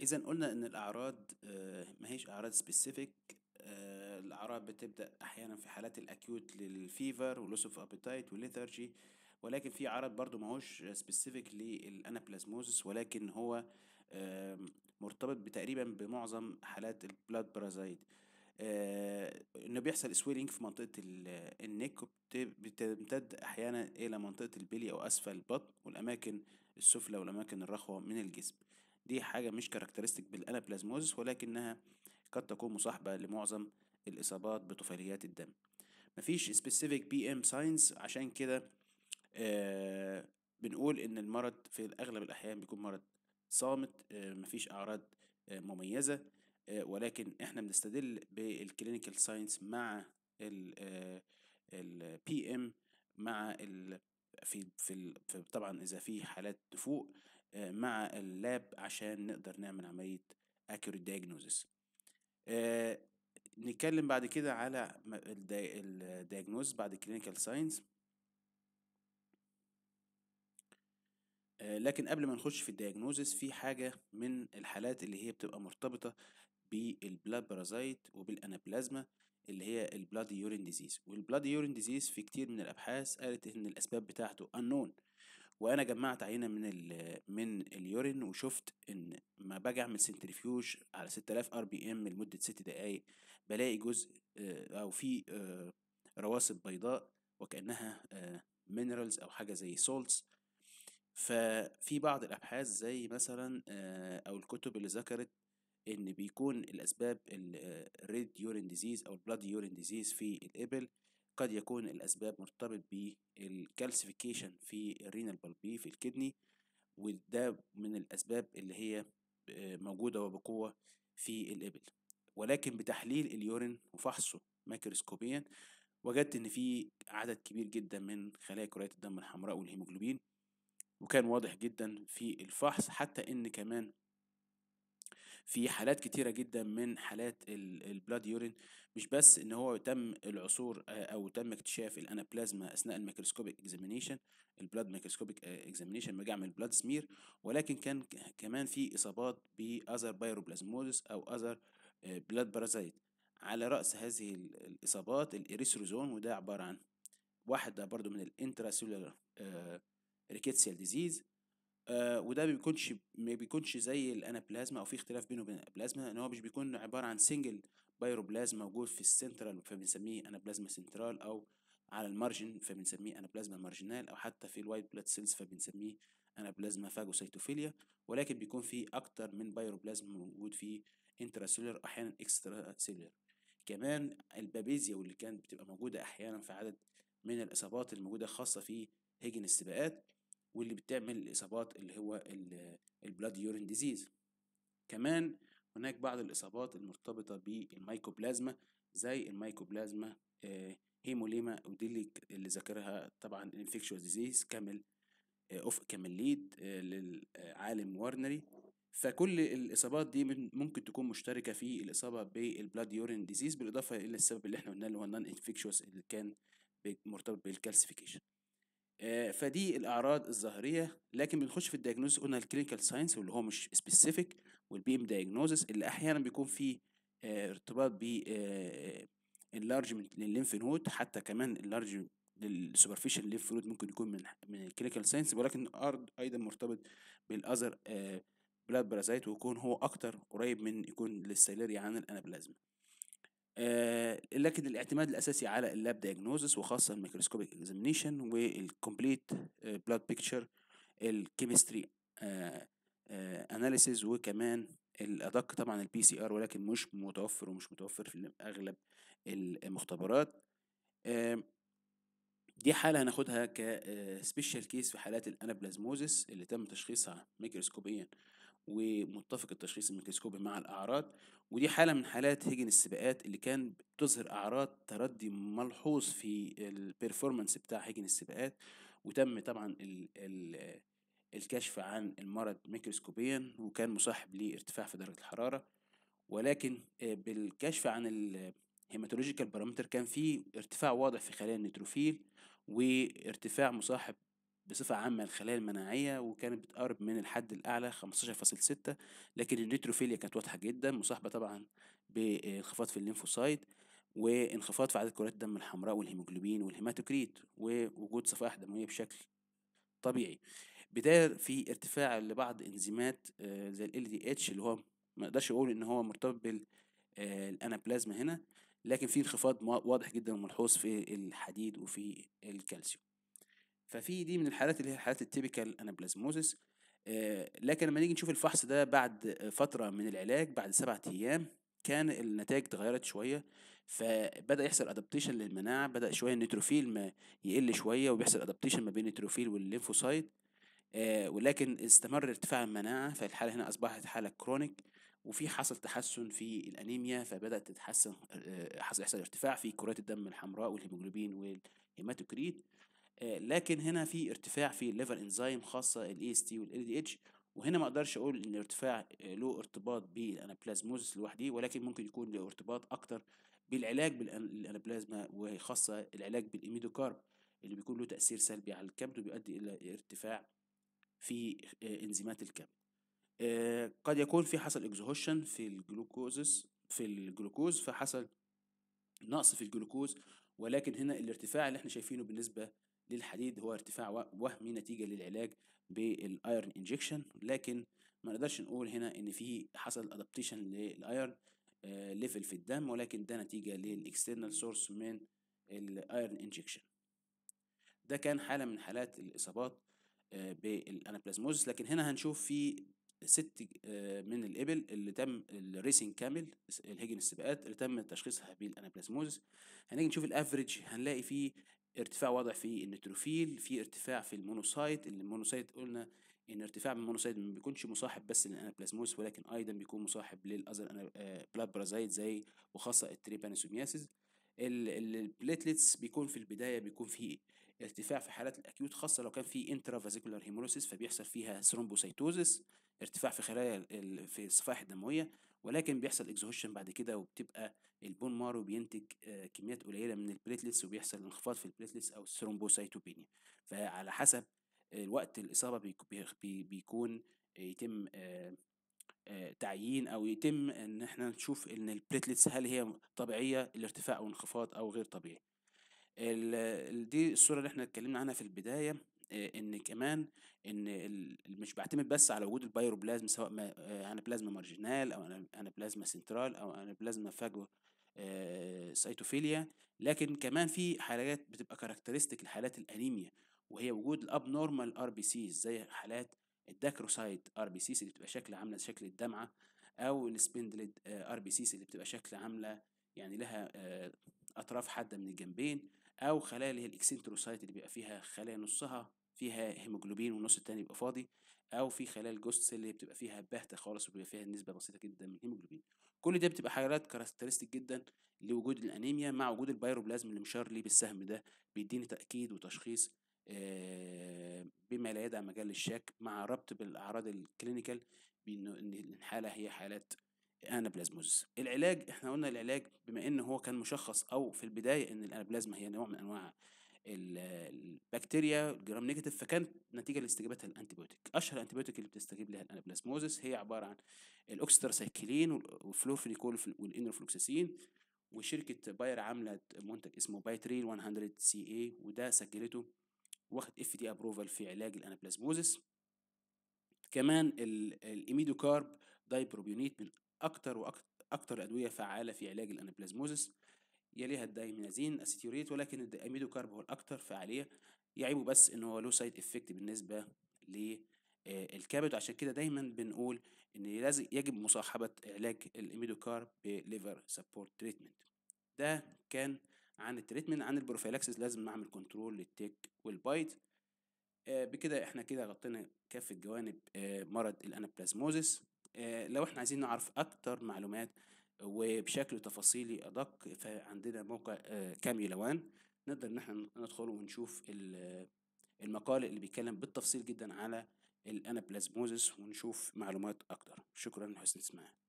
إذا قلنا إن الأعراض آه، ما هيش أعراض سبيسيفيك آه، الأعراض بتبدأ أحيانا في حالات الأكيوت للفيفر ولوس أوف أبيتايت وليثرجي ولكن في عرض برضو هوش سبيسيفيك للأنابلازموزس ولكن هو مرتبط تقريبا بمعظم حالات البلاد آه، بارازايد إنه بيحصل سويلينج في منطقة النك بتمتد أحيانا إلى منطقة البلي أو أسفل البطن والأماكن السفلى والأماكن الرخوة من الجسم دي حاجة مش كاركترستيك بالأنابلازموزس ولكنها قد تكون مصاحبة لمعظم الإصابات بطفيليات الدم مفيش specific ام signs عشان كده آه، بنقول إن المرض في أغلب الأحيان بيكون مرض صامت آه، مفيش أعراض آه، مميزة ولكن إحنا بنستدل بالكلينيكال ساينس مع ال بي ام مع في في, في طبعا اذا في حالات نفوق آه، مع اللاب عشان نقدر نعمل عملية accurate diagnosis آه، نتكلم بعد كده على الدياجنوز بعد clinical signs آه، لكن قبل ما نخش في الدياجنوزس في حاجة من الحالات اللي هي بتبقى مرتبطة بالبلاد بارازايت وبالانابلازما اللي هي البلاد يورين ديزيز والبلاد يورين ديزيز في كتير من الابحاث قالت ان الاسباب بتاعته unknown وانا جمعت عينه من الـ من اليورين وشفت ان ما باجي اعمل سنترفيوج على 6000 ار بي ام لمده 6 دقائق بلاقي جزء آه، او في آه، رواسب بيضاء وكانها مينرالز آه، او حاجه زي سولتس ففي بعض الابحاث زي مثلا او الكتب اللي ذكرت ان بيكون الاسباب الريد يورين ديزيز او البلاد يورين ديزيز في الابل قد يكون الأسباب مرتبط بالكالسيفيكيشن في الرينال بالبي في الكدني وده من الأسباب اللي هي آه، موجودة وبقوة في الإبل ولكن بتحليل اليورين وفحصه ميكروسكوبيا وجدت إن في عدد كبير جدا من خلايا كريات الدم الحمراء والهيموجلوبين وكان واضح جدا في الفحص حتى إن كمان في حالات كتيرة جدا من حالات البلاد يورين مش بس ان هو تم العثور او تم اكتشاف الانابلازما اثناء الميكروسكوبيك اكزامينيشن البلاد ميكروسكوبيك اكزامينيشن مجامع البلاد سمير ولكن كان كمان في اصابات باذر بايروبلازموزس او اذر بلاد بارازايت على رأس هذه الإصابات الإريثروزوم وده عبارة عن ده برضو من الانتراسيلولار ريكيتسيال ديزيز وده آه، وده بيكونش ما بيكونش زي الانابلازما او في اختلاف بينه وبين الانابلازما ان هو مش بيكون عباره عن سنجل بايروبلازما موجود في السنترال فبنسميه انابلازما سنترال او على المارجن فبنسميه انابلازما مارجنال او حتى في الوايت بلاد سيلز فبنسميه انابلازما فاجوسيتوفيليا ولكن بيكون في اكتر من بايروبلازما موجود في انتراسيلولر احيانا اكسترا سيلر كمان البابيزيا واللي كانت بتبقى موجوده احيانا في عدد من الاصابات الموجوده خاصه في هيجن السباقات واللي بتعمل الإصابات اللي هو البلاد يورين ديزيز كمان هناك بعض الإصابات المرتبطة بالمايكوبلازما زي المايكوبلازما آه، هيموليما ودي اللي ذاكرها طبعا الانفكشوس ديزيز كامل اوف آه، كامل ليد آه، للعالم وارنري فكل الاصابات دي ممكن تكون مشتركه في الاصابه بالبلاد يورين ديزيز بالاضافه الى السبب اللي احنا قلناه اللي هو النان انفكشوس اللي كان مرتبط بالكالسيفيكيشن آه، فدي الاعراض الظاهريه لكن بنخش في الدايجنوزس قلنا الكلينيكال ساينس واللي هو مش سبيسيفيك والبي ام دايجنوزس اللي احيانا بيكون في آه، ارتباط ب انلارجمنت للليمف نود حتى كمان اللارج للسوبرفيشال ليمف نود ممكن يكون من من الكلينيكال ساينس ولكن ارض ايضا مرتبط بالاذر بلاد آه، بارازايت ويكون هو اكتر قريب من يكون للسيلاري عن الانابلازما آه، لكن الاعتماد الاساسي على اللاب دايجنوزس وخاصه الميكروسكوبيك اكزامينيشن والكومبليت بلاد بيكتشر الكيمستري اناليسيز وكمان الادق طبعا البي سي ار ولكن مش متوفر ومش متوفر في اغلب المختبرات آه، دي حالة هناخدها كسبيشال آه، كيس في حالات الانابلازموزس اللي تم تشخيصها ميكروسكوبيا ومتفق التشخيص الميكروسكوبي مع الأعراض ودي حالة من حالات هيجن السباقات اللي كان بتظهر أعراض تردي ملحوظ في البرفورمانس بتاع هيجن السباقات وتم طبعا الـ الـ الكشف عن المرض ميكروسكوبيا وكان مصاحب لارتفاع في درجة الحرارة ولكن آه، بالكشف عن الهيماتولوجيكال بارامتر كان في ارتفاع واضح في خلايا النيتروفيل وارتفاع مصاحب بصفة عامة الخلايا المناعية وكانت بتقرب من الحد الأعلى 15.6 لكن النيتروفيليا كانت واضحة جدا مصاحبة طبعا بانخفاض في الليمفوسايت وانخفاض في عدد كرات الدم الحمراء والهيموجلوبين والهيماتوكريت ووجود صفائح دموية بشكل طبيعي بداية في ارتفاع لبعض انزيمات آه، زي ال LDH اللي هو ما اقدرش اقول ان هو مرتبط بالانابلازما آه، هنا لكن في انخفاض واضح جدا وملحوظ في الحديد وفي الكالسيوم ففي دي من الحالات اللي هي حالات التيبيكال انابلازموزس آه، لكن لما نيجي نشوف الفحص ده بعد فتره من العلاج بعد سبعة ايام كان النتائج اتغيرت شويه فبدا يحصل ادابتيشن للمناعه بدا شويه النيتروفيل ما يقل شويه وبيحصل ادابتيشن ما بين النيتروفيل والليمفوسايت آه، ولكن استمر ارتفاع المناعه فالحاله هنا اصبحت حاله كرونيك وفي حصل تحسن في الانيميا فبدات تتحسن آه، حصل يحصل ارتفاع في كرات الدم الحمراء والهيموجلوبين والهيماتوكريت آه، لكن هنا في ارتفاع في الليفر انزيم خاصه الاي اس e تي والال دي اتش وهنا ما اقدرش اقول ان الارتفاع آه، له ارتباط بالانابلازموزس لوحده ولكن ممكن يكون له ارتباط اكتر بالعلاج بالانابلازما وخاصه العلاج بالاميدوكارب اللي بيكون له تاثير سلبي على الكبد وبيؤدي الى ارتفاع في آه، انزيمات الكبد قد يكون في حصل اكزهوشن في الجلوكوزس في الجلوكوز فحصل نقص في الجلوكوز ولكن هنا الارتفاع اللي احنا شايفينه بالنسبه للحديد هو ارتفاع وهمي نتيجة للعلاج بالايرن انجكشن لكن ما نقدرش نقول هنا ان في حصل ادابتيشن للايرن ليفل في الدم ولكن ده نتيجة للاكسترنال سورس من الايرن انجكشن ده كان حالة من حالات الاصابات آه، بالانابلازموزس لكن هنا هنشوف في ست آه، من الإبل اللي تم الريسنج كامل الهجن السباقات اللي تم تشخيصها بالأنابلازموزس هنيجي نشوف الأفريج هنلاقي فيه ارتفاع واضح في النيتروفيل في ارتفاع في المونوسايت المونوسايت قلنا ان ارتفاع من المونوسايت ما بيكونش مصاحب بس للانابلازموس ولكن ايضا بيكون مصاحب للاذر بلاد برازايت آه، زي وخاصه التريبانوسومياسيس البليتلتس بيكون في البدايه بيكون في ارتفاع في حالات الاكيوت خاصه لو كان في انترافازيكولار هيمولوسيس فبيحصل فيها ثرومبوسايتوزيس ارتفاع في خلايا في الصفائح الدمويه ولكن بيحصل اكزوشن بعد كده وبتبقى البون مارو بينتج آه، كميات قليله من البليتلتس وبيحصل انخفاض في البليتلتس او الثرومبوسايتوبينيا فعلى حسب الوقت الاصابه بيكون يتم آه، آه، تعيين او يتم ان احنا نشوف ان البليتلتس هل هي طبيعيه الارتفاع او انخفاض او غير طبيعي دي الصوره اللي احنا اتكلمنا عنها في البدايه ان كمان ان مش بعتمد بس على وجود البايروبلازم سواء ما آه، انا بلازما مارجينال او انا بلازما سنترال او انا بلازما فاجو آه، سيتوفيليا لكن كمان في حالات بتبقى كاركترستيك لحالات الانيميا وهي وجود الاب نورمال ار بي سيز زي حالات الداكروسايت ار بي سيز اللي بتبقى شكل عامله شكل الدمعه او السبندلد ار آه، بي سيز اللي بتبقى شكل عامله يعني لها اطراف حاده من الجنبين او خلايا اللي هي الاكسنتروسايت اللي بيبقى فيها خلايا نصها فيها هيموجلوبين والنص التاني بيبقى فاضي او في خلايا جوست سيل اللي بتبقى فيها باهته خالص وبيبقى فيها نسبه بسيطه جدا من الهيموجلوبين كل ده بتبقى حاجات كاركترستيك جدا لوجود الانيميا مع وجود البايروبلازم اللي مشار ليه بالسهم ده بيديني تاكيد وتشخيص بما لا يدع مجال للشك مع ربط بالاعراض الكلينيكال بان الحاله هي حالات انابلازموز العلاج احنا قلنا العلاج بما ان هو كان مشخص او في البدايه ان الانابلازما هي نوع من انواع البكتيريا الجرام نيجاتيف فكانت نتيجه لاستجابتها للانتيبيوتيك اشهر انتيبيوتيك اللي بتستجيب لها الانابلاسموزس هي عباره عن الاوكسترسايكلين والفلوفريكول والانرفلوكساسين وشركه باير عامله منتج اسمه بايتريل 100 سي اي وده سجلته واخد اف دي ابروفال في علاج الانابلاسموزس كمان الايميدوكارب دايبروبيونيت من اكتر واكتر الادويه فعاله في علاج الانابلازموزس يليها الدايمينازين اسيتيوريت ولكن الاميدو كارب هو الاكثر فعاليه يعيبه بس ان هو له سايد افكت بالنسبه للكبد آه، عشان كده دايما بنقول ان لازم يجب مصاحبه علاج الاميدو كارب بليفر سبورت تريتمنت ده كان عن التريتمنت عن البروفيلاكسس لازم نعمل كنترول للتيك والبايت آه، بكده احنا كده غطينا كافة جوانب آه، مرض الانابلازموزس لو احنا عايزين نعرف اكتر معلومات وبشكل تفاصيلي أدق فعندنا موقع آه، كامي لوان نقدر إن احنا ندخل ونشوف المقال اللي بيتكلم بالتفصيل جدا على الأنابلازموزس ونشوف معلومات أكتر شكرا لحسن استماعكم